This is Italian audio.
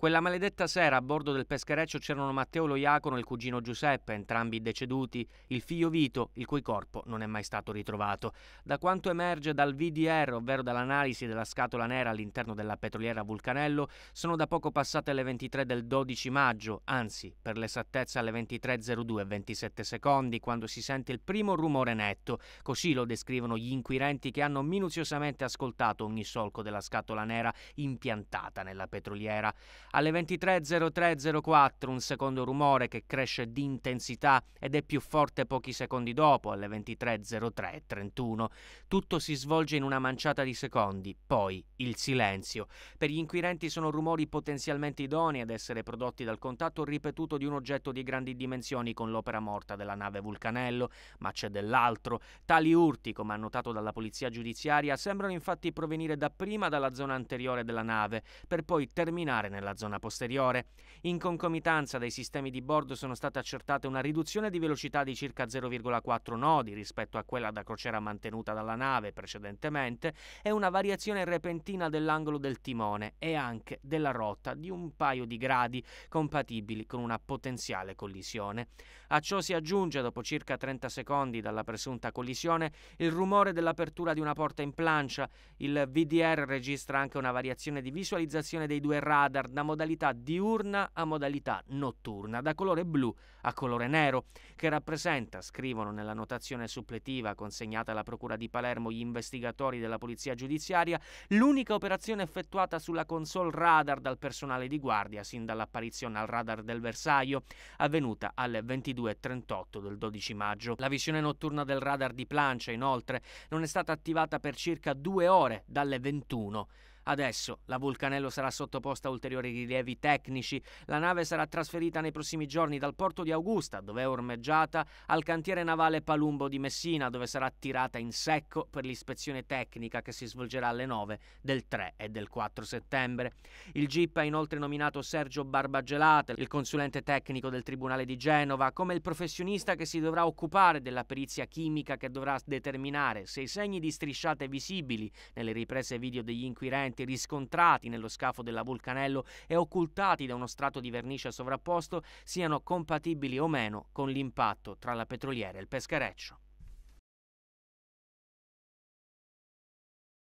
Quella maledetta sera a bordo del peschereccio c'erano Matteo Lo e il cugino Giuseppe, entrambi deceduti, il figlio Vito, il cui corpo non è mai stato ritrovato. Da quanto emerge dal VDR, ovvero dall'analisi della scatola nera all'interno della petroliera Vulcanello, sono da poco passate le 23 del 12 maggio, anzi, per l'esattezza alle 23.02 e 27 secondi, quando si sente il primo rumore netto. Così lo descrivono gli inquirenti che hanno minuziosamente ascoltato ogni solco della scatola nera impiantata nella petroliera. Alle 23.03.04 un secondo rumore che cresce di intensità ed è più forte pochi secondi dopo, alle 23.03.31. Tutto si svolge in una manciata di secondi, poi il silenzio. Per gli inquirenti sono rumori potenzialmente idonei ad essere prodotti dal contatto ripetuto di un oggetto di grandi dimensioni con l'opera morta della nave Vulcanello, ma c'è dell'altro. Tali urti, come annotato dalla polizia giudiziaria, sembrano infatti provenire dapprima dalla zona anteriore della nave, per poi terminare nella zona zona posteriore. In concomitanza dei sistemi di bordo sono state accertate una riduzione di velocità di circa 0,4 nodi rispetto a quella da crociera mantenuta dalla nave precedentemente e una variazione repentina dell'angolo del timone e anche della rotta di un paio di gradi compatibili con una potenziale collisione. A ciò si aggiunge, dopo circa 30 secondi dalla presunta collisione, il rumore dell'apertura di una porta in plancia. Il VDR registra anche una variazione di visualizzazione dei due radar da modalità diurna a modalità notturna, da colore blu a colore nero, che rappresenta, scrivono nella notazione suppletiva consegnata alla Procura di Palermo gli investigatori della Polizia Giudiziaria, l'unica operazione effettuata sulla console radar dal personale di guardia sin dall'apparizione al radar del Versailles, avvenuta alle 22.38 del 12 maggio. La visione notturna del radar di plancia, inoltre, non è stata attivata per circa due ore dalle 21. Adesso la Vulcanello sarà sottoposta a ulteriori rilievi tecnici, la nave sarà trasferita nei prossimi giorni dal porto di Augusta, dove è ormeggiata, al cantiere navale Palumbo di Messina, dove sarà tirata in secco per l'ispezione tecnica che si svolgerà alle 9 del 3 e del 4 settembre. Il GIP ha inoltre nominato Sergio Barbagelate, il consulente tecnico del Tribunale di Genova, come il professionista che si dovrà occupare della perizia chimica che dovrà determinare se i segni di strisciate visibili nelle riprese video degli inquirenti ritrovati riscontrati nello scafo della Vulcanello e occultati da uno strato di vernice sovrapposto siano compatibili o meno con l'impatto tra la petroliera e il peschereccio.